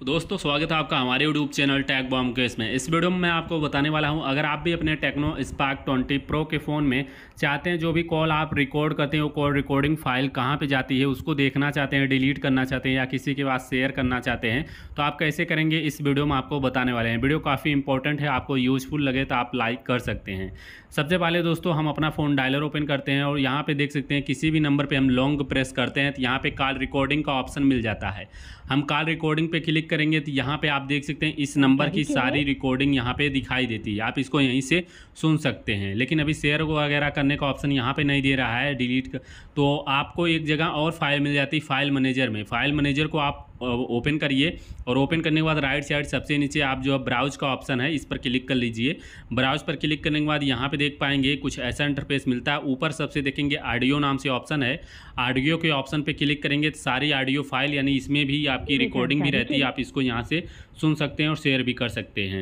तो दोस्तों स्वागत है आपका हमारे यूट्यूब चैनल टैग बॉम के इसमें इस वीडियो में मैं आपको बताने वाला हूं अगर आप भी अपने टेक्नो स्पार्क 20 प्रो के फ़ोन में चाहते हैं जो भी कॉल आप रिकॉर्ड करते हैं वो कॉल रिकॉर्डिंग फाइल कहां पे जाती है उसको देखना चाहते हैं डिलीट करना चाहते हैं या किसी के पास शेयर करना चाहते हैं तो आप कैसे करेंगे इस वीडियो में आपको बताने वाले हैं वीडियो काफ़ी इंपॉर्टेंट है आपको यूजफुल लगे तो आप लाइक कर सकते हैं सबसे पहले दोस्तों हम अपना फ़ोन डायलर ओपन करते हैं और यहाँ पर देख सकते हैं किसी भी नंबर पर हम लॉन्ग प्रेस करते हैं तो यहाँ पर कॉल रिकॉर्डिंग का ऑप्शन मिल जाता है हम कॉल रिकॉर्डिंग पर क्लिक करेंगे तो यहाँ पे आप देख सकते हैं इस नंबर की सारी रिकॉर्डिंग यहाँ पे दिखाई देती है आप इसको यहीं से सुन सकते हैं लेकिन अभी शेयर वगैरह करने का ऑप्शन यहाँ पे नहीं दे रहा है डिलीट तो आपको एक जगह और फाइल मिल जाती है फाइल मैनेजर में फाइल मैनेजर को आप ओपन करिए और ओपन करने के बाद राइट साइड सबसे नीचे आप जो है ब्राउज का ऑप्शन है इस पर क्लिक कर लीजिए ब्राउज पर क्लिक करने के बाद यहाँ पे देख पाएंगे कुछ ऐसा इंटरफेस मिलता है ऊपर सबसे देखेंगे ऑडियो नाम से ऑप्शन है ऑडियो के ऑप्शन पे क्लिक करेंगे तो सारी ऑडियो फाइल यानी इसमें भी आपकी रिकॉर्डिंग भी रहती है आप इसको यहाँ से सुन सकते हैं और शेयर भी कर सकते हैं